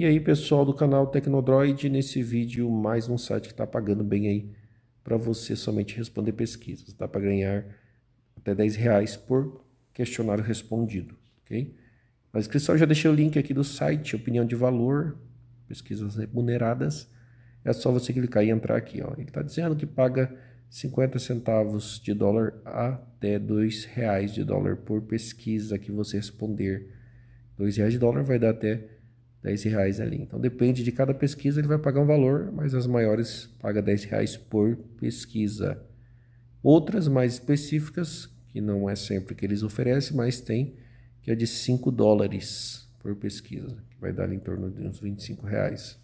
E aí, pessoal do canal Tecnodroid, nesse vídeo, mais um site que está pagando bem aí para você somente responder pesquisas. Dá para ganhar até 10 reais por questionário respondido, ok? Na descrição eu já deixei o link aqui do site, opinião de valor, pesquisas remuneradas. É só você clicar e entrar aqui, ó. Ele está dizendo que paga 50 centavos de dólar até 2 reais de dólar por pesquisa que você responder. 2 reais de dólar vai dar até 10 reais ali. Então depende de cada pesquisa, ele vai pagar um valor, mas as maiores paga 10 reais por pesquisa. Outras mais específicas, que não é sempre que eles oferecem, mas tem, que é de 5 dólares por pesquisa, que vai dar em torno de uns 25 reais,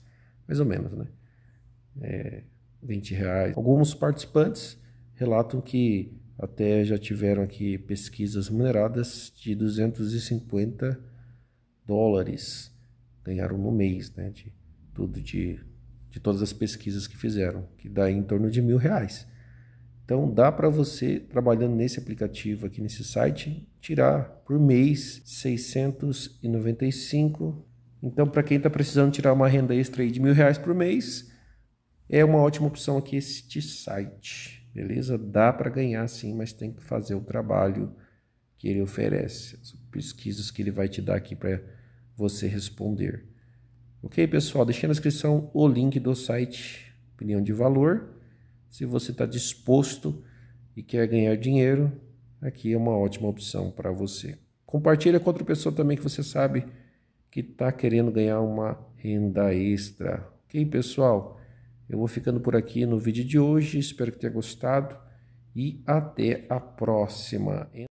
mais ou menos, né? É, 20 reais. Alguns participantes relatam que até já tiveram aqui pesquisas remuneradas de 250 dólares ganharam no mês, né? De tudo de, de todas as pesquisas que fizeram, que dá em torno de mil reais. Então dá para você trabalhando nesse aplicativo aqui nesse site tirar por mês 695. Então para quem está precisando tirar uma renda extra de mil reais por mês é uma ótima opção aqui este site, beleza? Dá para ganhar sim, mas tem que fazer o trabalho que ele oferece, as pesquisas que ele vai te dar aqui para você responder. Ok, pessoal? Deixei na descrição o link do site Opinião de Valor. Se você está disposto e quer ganhar dinheiro, aqui é uma ótima opção para você. Compartilha com outra pessoa também que você sabe que está querendo ganhar uma renda extra. Ok, pessoal? Eu vou ficando por aqui no vídeo de hoje. Espero que tenha gostado e até a próxima.